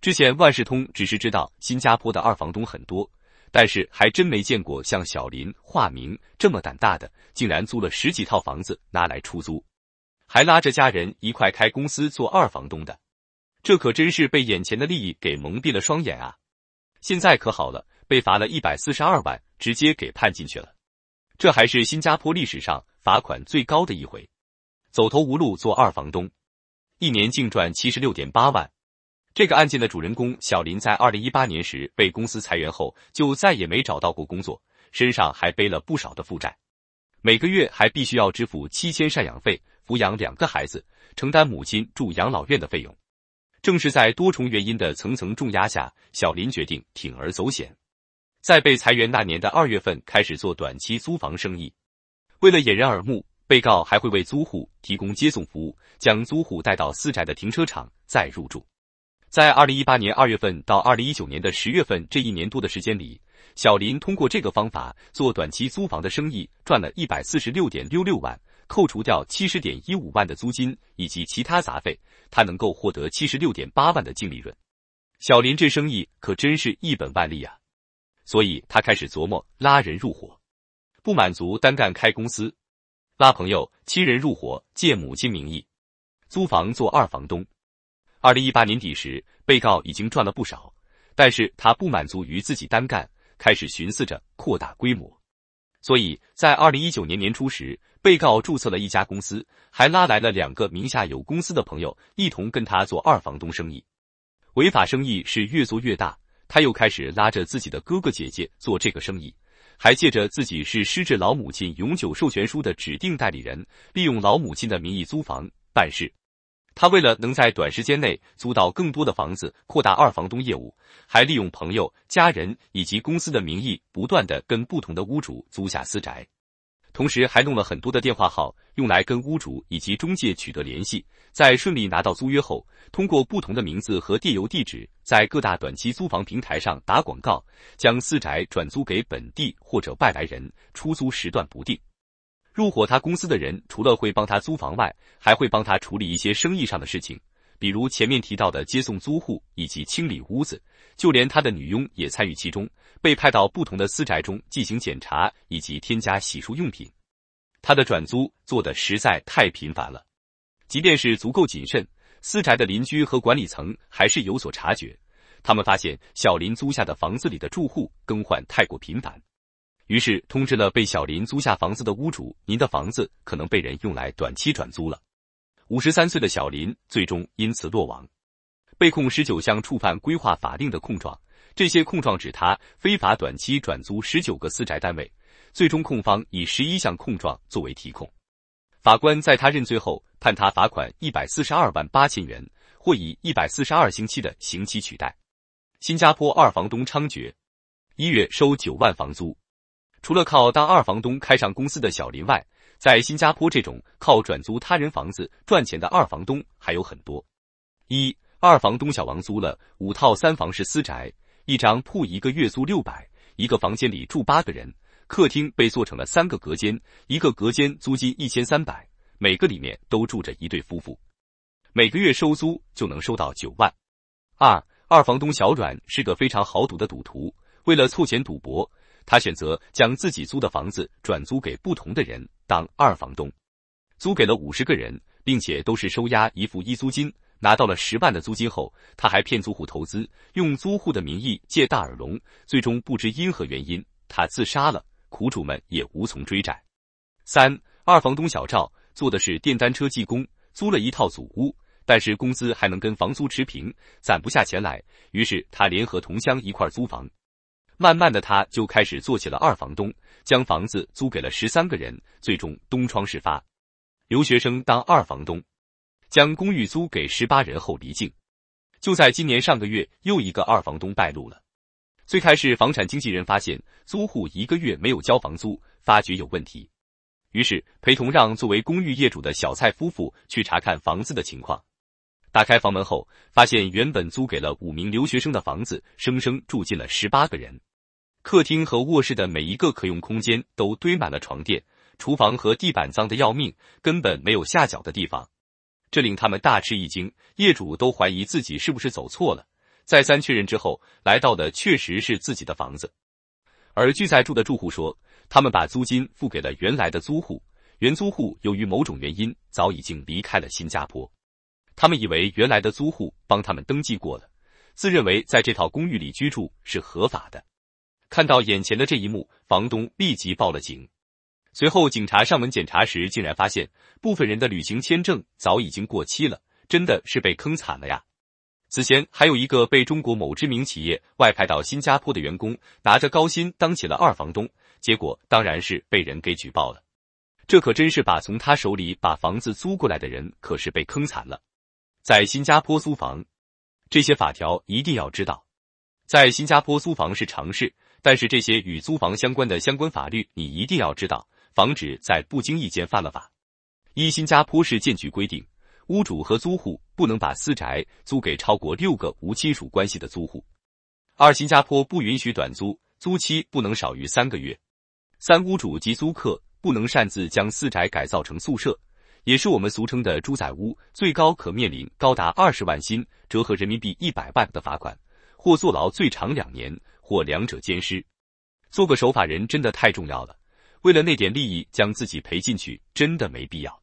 之前万事通只是知道新加坡的二房东很多，但是还真没见过像小林化名这么胆大的，竟然租了十几套房子拿来出租，还拉着家人一块开公司做二房东的。这可真是被眼前的利益给蒙蔽了双眼啊！现在可好了，被罚了一百四十二万，直接给判进去了。这还是新加坡历史上罚款最高的一回。走投无路做二房东，一年净赚七十六点八万。这个案件的主人公小林在二零一八年时被公司裁员后，就再也没找到过工作，身上还背了不少的负债，每个月还必须要支付七千赡养费，抚养两个孩子，承担母亲住养老院的费用。正是在多重原因的层层重压下，小林决定铤而走险，在被裁员那年的二月份开始做短期租房生意。为了掩人耳目，被告还会为租户提供接送服务，将租户带到私宅的停车场再入住。在二零一八年二月份到二零一九年的十月份这一年多的时间里，小林通过这个方法做短期租房的生意，赚了一百四十六点六六万，扣除掉七十点一五万的租金以及其他杂费，他能够获得七十六点八万的净利润。小林这生意可真是一本万利啊！所以他开始琢磨拉人入伙，不满足单干开公司，拉朋友七人入伙，借母亲名义租房做二房东。二零一八年底时，被告已经赚了不少，但是他不满足于自己单干，开始寻思着扩大规模。所以在二零一九年年初时，被告注册了一家公司，还拉来了两个名下有公司的朋友，一同跟他做二房东生意。违法生意是越做越大，他又开始拉着自己的哥哥姐姐做这个生意，还借着自己是失智老母亲永久授权书的指定代理人，利用老母亲的名义租房办事。他为了能在短时间内租到更多的房子，扩大二房东业务，还利用朋友、家人以及公司的名义，不断的跟不同的屋主租下私宅，同时还弄了很多的电话号，用来跟屋主以及中介取得联系。在顺利拿到租约后，通过不同的名字和电邮地址，在各大短期租房平台上打广告，将私宅转租给本地或者外来人，出租时段不定。入伙他公司的人，除了会帮他租房外，还会帮他处理一些生意上的事情，比如前面提到的接送租户以及清理屋子，就连他的女佣也参与其中，被派到不同的私宅中进行检查以及添加洗漱用品。他的转租做的实在太频繁了，即便是足够谨慎，私宅的邻居和管理层还是有所察觉。他们发现小林租下的房子里的住户更换太过频繁。于是通知了被小林租下房子的屋主：“您的房子可能被人用来短期转租了。”五十三岁的小林最终因此落网，被控十九项触犯规划法令的控状。这些控状指他非法短期转租十九个私宅单位。最终，控方以十一项控状作为提控。法官在他认罪后，判他罚款一百四十二万八千元，或以一百四十二星期的刑期取代。新加坡二房东猖獗，一月收九万房租。除了靠当二房东开上公司的小林外，在新加坡这种靠转租他人房子赚钱的二房东还有很多。一二房东小王租了五套三房式私宅，一张铺一个月租六百，一个房间里住八个人，客厅被做成了三个隔间，一个隔间租金一千三百，每个里面都住着一对夫妇，每个月收租就能收到九万。二二房东小阮是个非常好赌的赌徒，为了凑钱赌博。他选择将自己租的房子转租给不同的人当二房东，租给了五十个人，并且都是收押一付一租金，拿到了十万的租金后，他还骗租户投资，用租户的名义借大耳聋，最终不知因何原因，他自杀了，苦主们也无从追债。三二房东小赵做的是电单车技工，租了一套祖屋，但是工资还能跟房租持平，攒不下钱来，于是他联合同乡一块租房。慢慢的，他就开始做起了二房东，将房子租给了十三个人，最终东窗事发。留学生当二房东，将公寓租给十八人后离境。就在今年上个月，又一个二房东败露了。最开始，房产经纪人发现租户一个月没有交房租，发觉有问题，于是陪同让作为公寓业主的小蔡夫妇去查看房子的情况。打开房门后，发现原本租给了五名留学生的房子，生生住进了十八个人。客厅和卧室的每一个可用空间都堆满了床垫，厨房和地板脏的要命，根本没有下脚的地方，这令他们大吃一惊。业主都怀疑自己是不是走错了，再三确认之后，来到的确实是自己的房子。而聚在住的住户说，他们把租金付给了原来的租户，原租户由于某种原因早已经离开了新加坡，他们以为原来的租户帮他们登记过了，自认为在这套公寓里居住是合法的。看到眼前的这一幕，房东立即报了警。随后，警察上门检查时，竟然发现部分人的旅行签证早已经过期了，真的是被坑惨了呀！此前，还有一个被中国某知名企业外派到新加坡的员工，拿着高薪当起了二房东，结果当然是被人给举报了。这可真是把从他手里把房子租过来的人可是被坑惨了。在新加坡租房，这些法条一定要知道。在新加坡租房是常事。但是这些与租房相关的相关法律，你一定要知道，防止在不经意间犯了法。一、新加坡市建局规定，屋主和租户不能把私宅租给超过六个无亲属关系的租户。二、新加坡不允许短租，租期不能少于三个月。三、屋主及租客不能擅自将私宅改造成宿舍，也是我们俗称的“猪仔屋”，最高可面临高达二十万新折合人民币一百万的罚款，或坐牢最长两年。或两者兼施。做个守法人真的太重要了。为了那点利益，将自己赔进去，真的没必要。